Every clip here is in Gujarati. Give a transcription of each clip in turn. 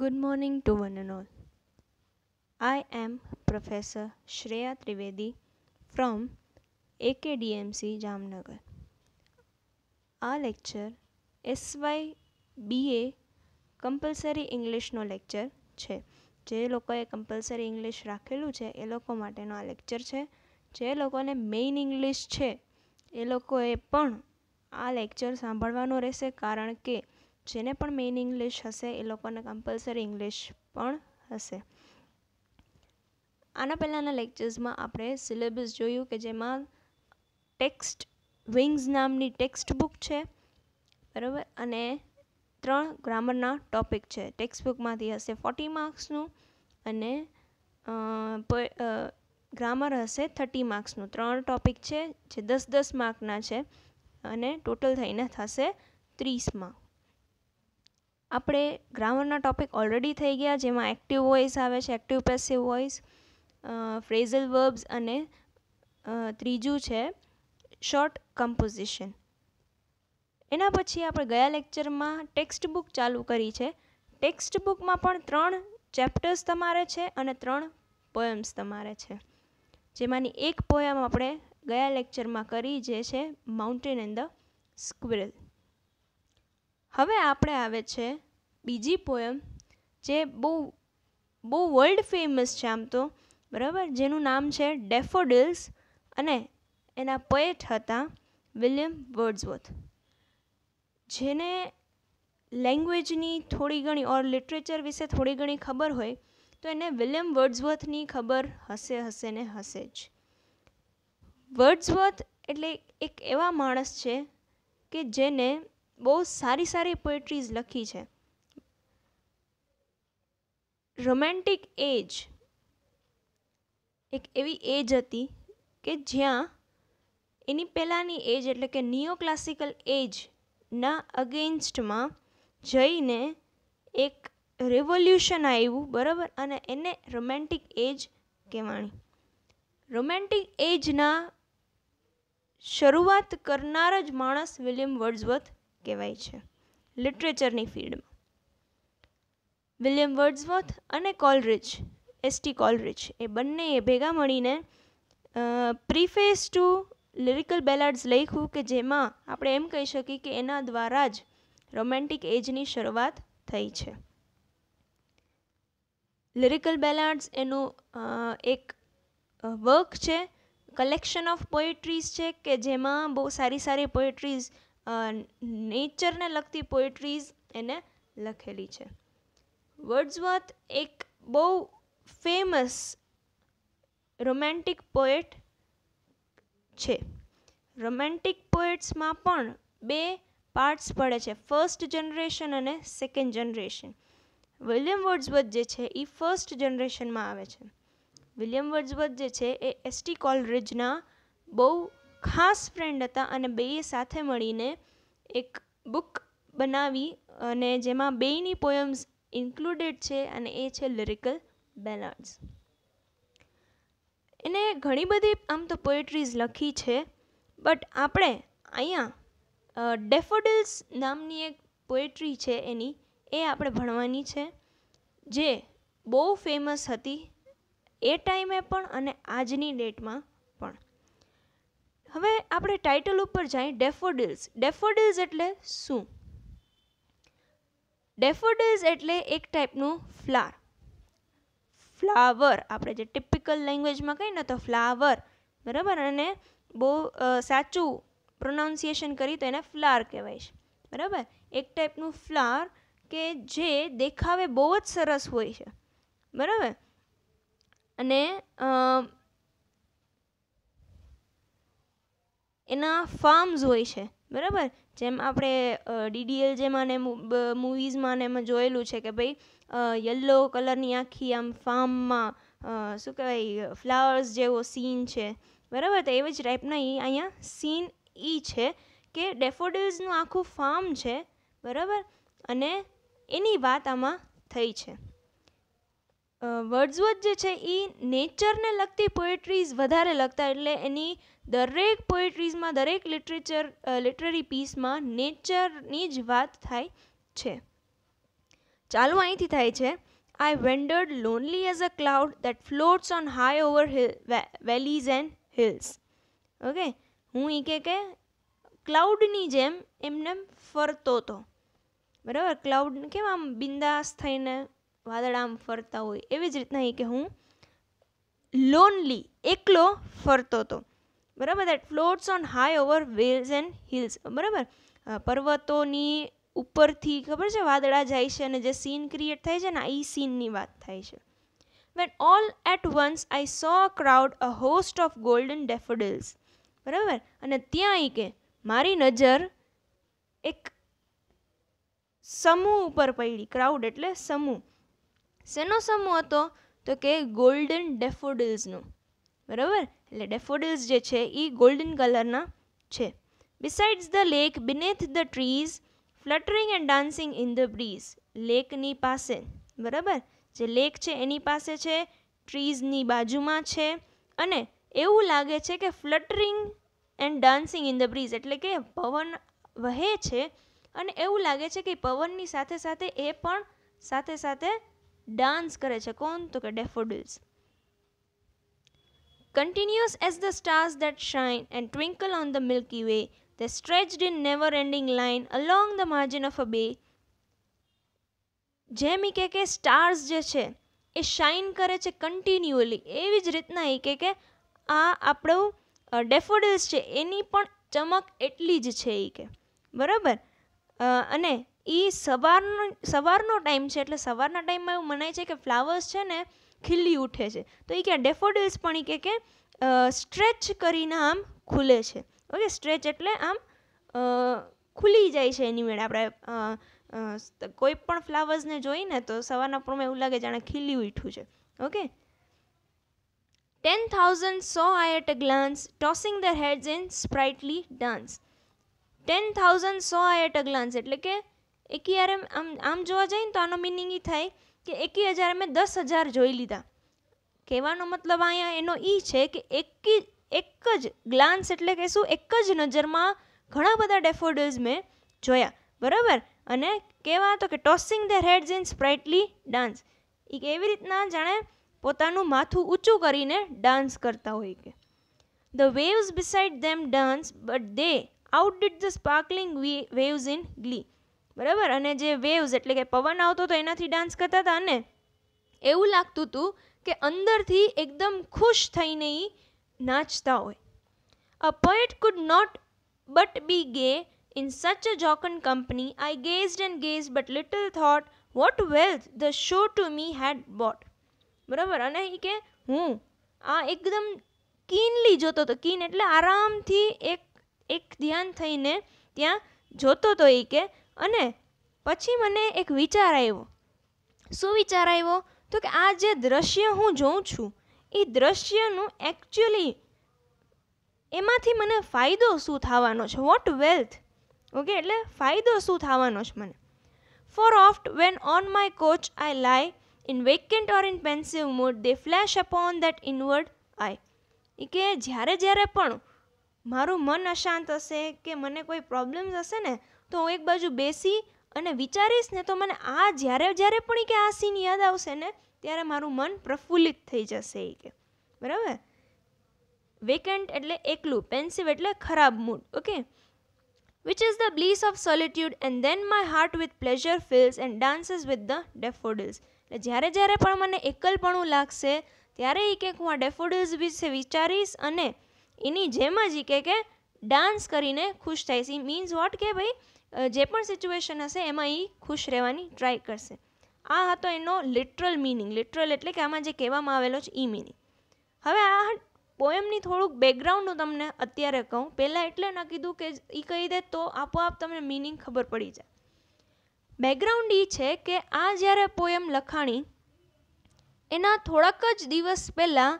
Good morning to one one and all. I am Professor Shreya Trivedi from DMC Jamnagar આ lecture S Y B A compulsory ઇંગ્લિશનો લેક્ચર છે જે લોકોએ કમ્પલસરી ઇંગ્લિશ રાખેલું છે એ લોકો માટેનો આ લેક્ચર છે જે લોકોને મેઇન ઇંગ્લિશ છે એ લોકોએ પણ આ લેક્ચર સાંભળવાનો રહેશે કારણ કે જેને પણ મેઇન ઇંગ્લિશ હશે એ લોકોને કમ્પલસરી ઇંગ્લિશ પણ હશે આના પહેલાંના લેક્ચર્સમાં આપણે સિલેબસ જોયું કે જેમાં ટેક્સ્ટ વિંગ્સ નામની ટેક્સ્ટ બુક છે બરાબર અને ત્રણ ગ્રામરના ટોપિક છે ટેક્સ્ટ બુકમાંથી હશે ફોર્ટી માર્ક્સનું અને ગ્રામર હશે થર્ટી માર્ક્સનું ત્રણ ટોપિક છે જે દસ દસ માર્કના છે અને ટોટલ થઈને થશે ત્રીસ માર્ક આપણે ગ્રામરના ટોપિક ઓલરેડી થઈ ગયા જેમાં એક્ટિવ વોઇસ આવે છે active passive voice phrasal verbs અને ત્રીજું છે શોર્ટ કમ્પોઝિશન એના પછી આપણે ગયા લેક્ચરમાં ટેક્સ્ટ બુક ચાલુ કરી છે ટેક્સ્ટ બુકમાં પણ ત્રણ ચેપ્ટર્સ તમારે છે અને ત્રણ પોયમ્સ તમારે છે જેમાંની એક પોયમ આપણે ગયા લેક્ચરમાં કરી જે છે માઉન્ટેન એન્ડ ધ સ્ક્વિરલ હવે આપણે આવે છે બીજી પોએમ જે બહુ બહુ વર્લ્ડ ફેમસ છે આમ તો બરાબર જેનું નામ છે ડેફોડિલ્સ અને એના પોએટ હતા વિલિયમ વર્ડ્સવર્થ જેને લેંગ્વેજની થોડી ઘણી ઓર લિટરેચર વિશે થોડી ઘણી ખબર હોય તો એને વિલિયમ વર્ડ્સવર્થની ખબર હશે હશે ને હશે જ વર્ડ્સવર્થ એટલે એક એવા માણસ છે કે જેને બહુ સારી સારી પોએટ્રીઝ લખી છે રોમેન્ટિક એજ એક એવી એજ હતી કે જ્યાં એની પહેલાંની એજ એટલે કે નિયો ક્લાસિકલ એજના અગેન્સ્ટમાં જઈને એક રેવોલ્યુશન આવ્યું બરાબર અને એને રોમેન્ટિક એજ કહેવાણી રોમેન્ટિક એજના શરૂઆત કરનાર જ માણસ વિલિયમ વર્ડ્સવર્થ કહેવાય છે લિટરેચરની ફિલ્ડમાં વિલિયમ વર્ડ્સવર્થ અને કોલરિચ એસટી કોલરિચ એ બંનેએ ભેગા મળીને પ્રીફેસ ટુ લિરિકલ બેલાડ્સ લખ્યું કે જેમાં આપણે એમ કહી શકીએ કે એના દ્વારા જ રોમેન્ટિક એજની શરૂઆત થઈ છે લિરિકલ બેલાડ્સ એનું એક વર્ક છે કલેક્શન ઓફ પોએટ્રીઝ છે કે જેમાં બહુ સારી સારી પોએટ્રીઝ નેચરને લગતી પોએટ્રીઝ એને લખેલી છે વર્ડ્સવર્થ એક બહુ ફેમસ રોમેન્ટિક પોએટ છે રોમેન્ટિક પોએટ્સમાં પણ બે પાર્ટ્સ પડે છે ફર્સ્ટ જનરેશન અને સેકન્ડ જનરેશન વિલિયમ વર્ડ્સવર્થ જે છે એ ફર્સ્ટ જનરેશનમાં આવે છે વિલિયમ વર્ડ્સવર્થ જે છે એ એસટી કોલરેજના બહુ ખાસ ફ્રેન્ડ હતા અને બેય સાથે મળીને એક બુક બનાવી અને જેમાં બેયની પોયમ્સ ઇન્ક્લુડેડ છે અને એ છે લિરિકલ બેલાર્ડ્સ એને ઘણી બધી આમ તો પોએટ્રીઝ લખી છે બટ આપણે અહીંયા ડેફોડિલ્સ નામની એક પોએટ્રી છે એની એ આપણે ભણવાની છે જે બહુ ફેમસ હતી એ ટાઈમે પણ અને આજની ડેટમાં હવે આપણે ટાઇટલ ઉપર જઈએ ડેફોડિલ્સ ડેફોડિલ્સ એટલે શું ડેફોડિલ્સ એટલે એક ટાઈપનું ફ્લાર ફ્લાવર આપણે જે ટિપિકલ લેંગ્વેજમાં કહીએ ને તો ફ્લાવર બરાબર અને બહુ સાચું પ્રોનાઉન્સિએશન કરી તો એને ફ્લાર કહેવાય છે બરાબર એક ટાઈપનું ફ્લાર કે જે દેખાવે બહુ જ સરસ હોય છે બરાબર અને એના ફાર્મ્સ હોય છે બરાબર જેમ આપણે ડીડીએલ જેમાં ને મૂવીઝમાં ને એમાં જોયેલું છે કે ભાઈ યલો કલરની આખી આમ ફાર્મમાં શું કહેવાય ફ્લાવર્સ જેવો સીન છે બરાબર તો એવી જ ટાઈપના એ અહીંયા સીન એ છે કે ડેફોડિલ્સનું આખું ફાર્મ છે બરાબર અને એની વાત આમાં થઈ છે વર્ડ્સવર્થ જે છે એ નેચરને લગતી પોએટ્રીઝ વધારે લખતા એટલે એની દરેક પોએટ્રીઝમાં દરેક લિટરેચર લિટરરી પીસમાં નેચરની જ વાત થાય છે ચાલુ અહીંથી થાય છે I wandered lonely as a cloud that floats on high over hill valleys and hills okay હું એ કે કે ક્લાઉડની જેમ એમને ફરતો હતો બરાબર ક્લાઉડ કેમ આમ બિંદાસ થઈને વાદળ આમ ફરતા હોય એવી જ રીતના એ કે હું લોનલી એકલો ફરતો હતો બરાબર that floats on high over vales and hills બરાબર પર્વતોની ઉપરથી ખબર છે વાદળા જાય છે અને જે સીન ક્રિએટ થાય છે ને એ સીનની વાત થાય છે when all at once I saw crowd a host of golden daffodils બરાબર અને ત્યાં એ કે મારી નજર એક સમૂહ ઉપર પડી ક્રાઉડ એટલે સમૂહ શેનો સમૂહ હતો તો કે ગોલ્ડન ડેફોડિલ્સનો બરાબર એટલે ડેફોડિલ્સ જે છે એ ગોલ્ડન કલરના છે besides the lake beneath the trees fluttering and dancing in the breeze લેકની પાસે બરાબર જે લેક છે એની પાસે છે ટ્રીઝની બાજુમાં છે અને એવું લાગે છે કે fluttering and dancing in the breeze એટલે કે પવન વહે છે અને એવું લાગે છે કે પવનની સાથે સાથે એ પણ સાથે સાથે ડાન્સ કરે છે કોણ તો કે ડેફોડિલ્સ Continuous as the stars that shine and twinkle on the Milky Way, they stretched in never ending line along the margin of a bay. જેમ કે કે સ્ટાર્સ જે છે એ શાઇન કરે છે કન્ટિન્યુઅલી એવી જ રીતના એ કે કે આ આપણું ડેફોડિલ્સ છે એની પણ ચમક એટલી જ છે એ કે બરાબર અને એ સવારનો સવારનો ટાઈમ છે એટલે સવારના ટાઈમમાં એવું મનાય છે કે ફ્લાવર્સ છે ને ખીલી ઉઠે છે તો એ ક્યાં ડેફોડિલ્સ પણ એ કહે કે સ્ટ્રેચ કરીને આમ ખુલે છે ઓકે સ્ટ્રેચ એટલે આમ ખુલી જાય છે એની મેળ આપણે કોઈ પણ ફ્લાવર્સને જોઈને તો સવારના પ્રમાણે એવું લાગે જાણે ખીલી ઉઠ્યું છે okay ten thousand saw I at a glance tossing their heads in sprightly dance ten thousand saw I at a glance એટલે કે એકી હારે આમ આમ જોવા જઈએ ને તો આનો મિનિંગ એ થાય કે એકી હજાર મેં દસ હજાર જોઈ લીધા કહેવાનો મતલબ અહીંયા એનો એ છે કે એકી એક જ ગ્લાન્સ એટલે કે શું એક જ નજરમાં ઘણા બધા ડેફોડલ્સ મેં જોયા બરાબર અને કહેવા તો કે tossing the heads in sprightly dance એ એવી રીતના જાણે પોતાનું માથું ઊંચું કરીને ડાન્સ કરતા હોય કે the waves beside them dance but they outdid the sparkling waves in glee બરાબર અને જે વેવ્સ એટલે કે પવન આવતો હતો એનાથી ડાન્સ કરતા હતા અને એવું લાગતું હતું કે અંદરથી એકદમ ખુશ થઈને એ નાચતા હોય a poet could not but be gay in such a jocund company I gazed and gazed but little thought what wealth the show to me had brought બરાબર અને એ કે હું આ એકદમ કીનલી જોતો હતો કીન એટલે આરામથી એક એક ધ્યાન થઈને ત્યાં જોતો હતો એ કે અને પછી મને એક વિચાર આવ્યો શું વિચાર આવ્યો તો કે આ જે દ્રશ્ય હું જોઉં છું એ દ્રશ્યનું એકચ્યુઅલી એમાંથી મને ફાયદો શું થવાનો છે વોટ વેલ્થ ઓકે એટલે ફાયદો શું થવાનો છે મને for oft when on my couch I lie in vacant or in pensive mood they flash upon that inward eye એ કે જ્યારે જ્યારે પણ મારું મન અશાંત હશે કે મને કોઈ પ્રોબ્લેમ્સ હશે ને તો હું એક બાજુ બેસી અને વિચારીશ ને તો મને આ જ્યારે જ્યારે પણ કે આ સીન યાદ આવશે ને ત્યારે મારું મન પ્રફુલ્લિત થઈ જશે એ કે બરાબર વેકેન્ટ એટલે એકલું પેન્સિવ એટલે ખરાબ mood okay which is the bliss of solitude and then my heart with pleasure fills and dances with the daffodils એટલે જ્યારે જ્યારે પણ મને એકલપણું લાગશે ત્યારે એ કે હું આ ડેફોડિલ્સ વિશે વિચારીશ અને એની જેમ જ એ કે ડાન્સ કરીને ખુશ થાય છે મીન્સ વોટ કે ભાઈ જે પણ સિચ્યુએશન હશે એમાં એ ખુશ રહેવાની ટ્રાય કરશે આ હતો એનો લિટરલ મિનિંગ લિટરલ એટલે કે આમાં જે કહેવામાં આવેલો છે એ મિનિંગ હવે આ પોએમની થોડુંક બેકગ્રાઉન્ડ હું તમને અત્યારે કહું પહેલાં એટલે ના કીધું કે એ કહી દે તો આપોઆપ તમને મિનિંગ ખબર પડી જાય બેકગ્રાઉન્ડ એ છે કે આ જ્યારે પોએમ લખાણી એના થોડાક જ દિવસ પહેલાં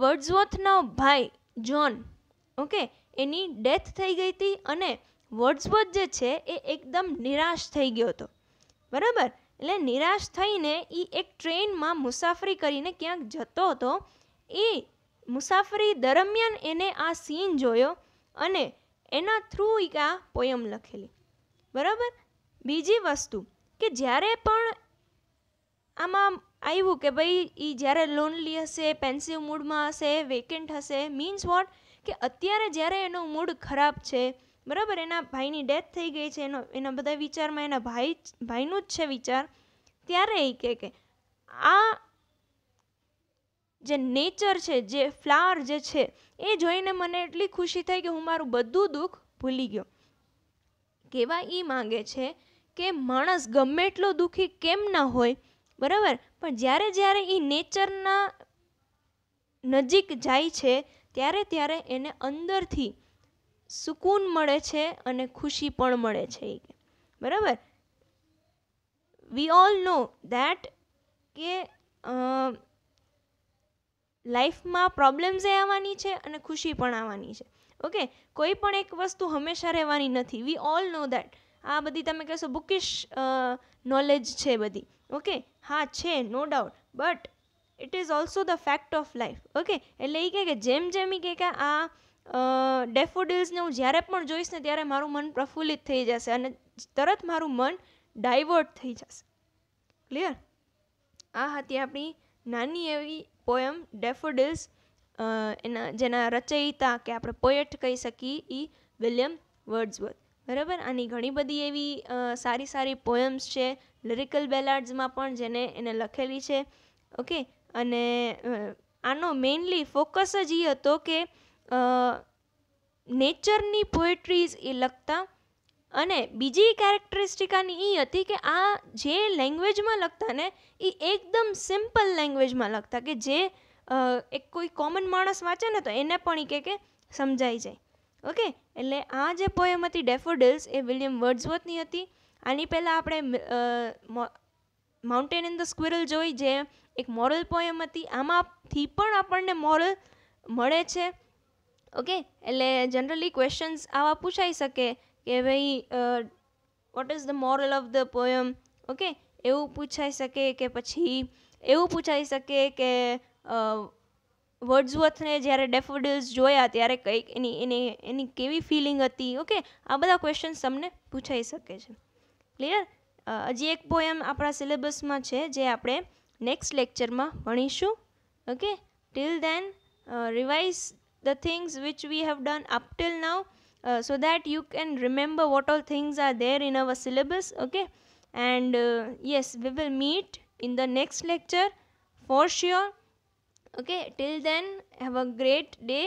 વર્ડ્સવર્થના ભાઈ જ્હોન ઓકે એની ડેથ થઈ ગઈ હતી અને વર્ડ્સવર્થ જે છે એ એકદમ નિરાશ થઈ ગયો હતો બરાબર એટલે નિરાશ થઈને એ એક ટ્રેનમાં મુસાફરી કરીને ક્યાંક જતો હતો એ મુસાફરી દરમિયાન એને આ સીન જોયો અને એના થ્રુ એક આ પોયમ લખેલી બરાબર બીજી વસ્તુ કે જ્યારે પણ આમાં આવ્યું કે ભાઈ એ જ્યારે લોનલી હશે પેન્સિવ મૂડમાં હશે વેકેન્ટ હશે મીન્સ વોટ કે અત્યારે જ્યારે એનો મૂડ ખરાબ છે બરાબર એના ભાઈની ડેથ થઈ ગઈ છે એનો એના બધા વિચારમાં એના ભાઈ ભાઈનું જ છે વિચાર ત્યારે એ કહે કે આ જે નેચર છે જે ફ્લાવર જે છે એ જોઈને મને એટલી ખુશી થઈ કે હું મારું બધું દુઃખ ભૂલી ગયો કહેવા એ માંગે છે કે માણસ ગમે એટલો દુઃખી કેમ ના હોય બરાબર પણ જ્યારે જ્યારે એ નેચરના નજીક જાય છે ત્યારે ત્યારે એને અંદરથી સુકૂન મળે છે અને ખુશી પણ મળે છે એ બરાબર વી ઓલ નો દેટ કે લાઈફમાં પ્રોબ્લેમ્સ એ આવવાની છે અને ખુશી પણ આવવાની છે ઓકે કોઈ પણ એક વસ્તુ હંમેશા રહેવાની નથી વી ઓલ નો દેટ આ બધી તમે કહેશો બુકિશ નોલેજ છે બધી ઓકે હા છે no doubt but it is also the fact of life okay એટલે એ કહે કે જેમ જેમ એ કહે કે આ ડેફોડિલ્સને હું જ્યારે પણ જોઈશ ને ત્યારે મારું મન પ્રફુલ્લિત થઈ જશે અને તરત મારું મન ડાયવર્ટ થઈ જશે ક્લિયર આ હતી આપણી નાની એવી પોયમ ડેફોડિલ્સ એના જેના રચયિતા કે આપણે પોએટ કહી શકીએ એ વિલિયમ વર્ડ્સવર્થ બરાબર આની ઘણી બધી એવી સારી સારી પોયમ્સ છે લિરિકલ બેલાર્ડ્સમાં પણ જેને એને લખેલી છે ઓકે અને આનો મેઇનલી ફોકસ જ એ હતો કે નેચરની પોએટ્રીઝ એ લખતા અને બીજી કેરેક્ટરિસ્ટિકાની એ હતી કે આ જે લેંગ્વેજમાં લખતા ને એ એકદમ સિમ્પલ લેંગ્વેજમાં લખતા કે જે એક કોઈ કોમન માણસ વાંચે ને તો એને પણ એ કે સમજાઈ જાય ઓકે એટલે આ જે પોએમ હતી ડેફોડિલ્સ એ વિલિયમ વર્ડ્સવર્થની હતી આની પહેલાં આપણે માઉન્ટેન ઇન ધ સ્ક્વિરલ જોઈ જે એક મોરલ પોએમ હતી આમાંથી પણ આપણને મોરલ મળે છે ઓકે એટલે જનરલી ક્વેશ્ચન્સ આવા પૂછાઈ શકે કે ભાઈ what is the moral of the poem okay એવું પૂછાઈ શકે કે પછી એવું પૂછાઈ શકે કે વર્ડ્સવર્થને જ્યારે ડેફોડિલ્સ જોયા ત્યારે કંઈક એની એની એની કેવી ફિલિંગ હતી ઓકે આ બધા ક્વેશ્ચન્સ તમને પૂછાઈ શકે છે ક્લિયર હજી એક પોયમ આપણા સિલેબસમાં છે જે આપણે નેક્સ્ટ લેક્ચરમાં ભણીશું okay till then revise the things which we have done up till now uh, so that you can remember what all things are there in our syllabus okay and uh, yes we will meet in the next lecture for sure okay till then have a great day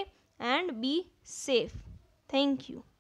and be safe thank you